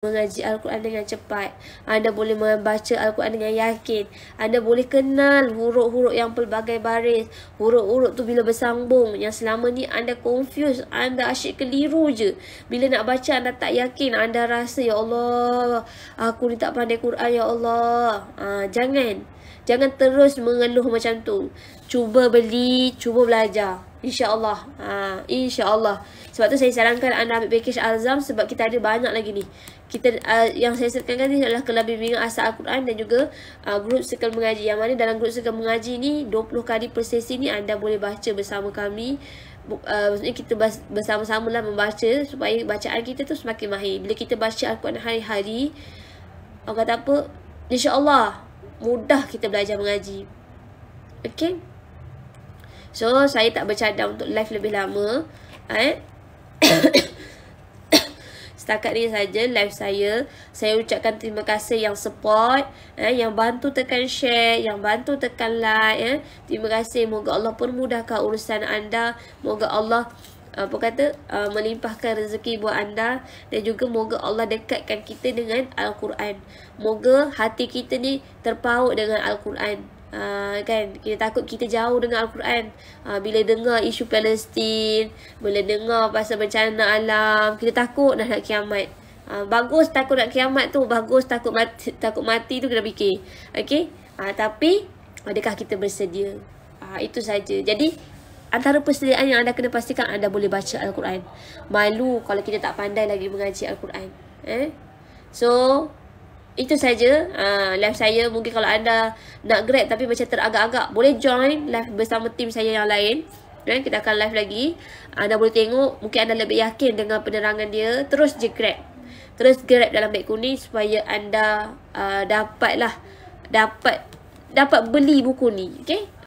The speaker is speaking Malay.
mengaji Al-Quran dengan cepat. Anda boleh membaca Al-Quran dengan yakin. Anda boleh kenal huruf-huruf yang pelbagai baris. Huruf-huruf tu bila bersambung. Yang selama ni anda confused. Anda asyik keliru je. Bila nak baca anda tak yakin. Anda rasa, Ya Allah, aku ni tak pandai Quran, Ya Allah. Ha, jangan. Jangan. Jangan terus mengeluh macam tu. Cuba beli, cuba belajar. InsyaAllah. Ha, InsyaAllah. Sebab tu saya sarankan anda ambil package Azam sebab kita ada banyak lagi ni. Kita uh, Yang saya sarankan ni adalah kelab bimbingan asal Al-Quran dan juga uh, grup sekal mengaji. Yang mana dalam grup sekal mengaji ni, 20 kali per sesi ni anda boleh baca bersama kami. Uh, maksudnya kita bersama-sama lah membaca supaya bacaan kita tu semakin mahir. Bila kita baca Al-Quran hari-hari, orang kata apa? InsyaAllah. Allah mudah kita belajar mengaji. Okay. So, saya tak bercadang untuk live lebih lama. Eh? Setakat ni saja live saya. Saya ucapkan terima kasih yang support. Eh? Yang bantu tekan share. Yang bantu tekan like. Eh? Terima kasih. Moga Allah permudahkan urusan anda. Moga Allah... Ah, apa kata uh, melimpahkan rezeki buat anda dan juga moga Allah dekatkan kita dengan al-Quran. Moga hati kita ni terpaut dengan al-Quran. Uh, kan kita takut kita jauh dengan al-Quran. Uh, bila dengar isu Palestin, bila dengar pasal bencana alam, kita takut dah nak kiamat. Uh, bagus takut nak kiamat tu, bagus takut mati, takut mati tu kena fikir. Okey? Uh, tapi adakah kita bersedia? Uh, itu saja. Jadi antara persediaan yang anda kena pastikan anda boleh baca Al-Quran. Malu kalau kita tak pandai lagi mengaji Al-Quran. Eh? So, itu saja uh, live saya. Mungkin kalau anda nak grab tapi macam teragak-agak, boleh join live bersama tim saya yang lain. Eh? Kita akan live lagi. Anda boleh tengok. Mungkin anda lebih yakin dengan penerangan dia. Terus je grab. Terus grab dalam beg kuning supaya anda uh, dapatlah dapat dapat beli buku ni. Okay?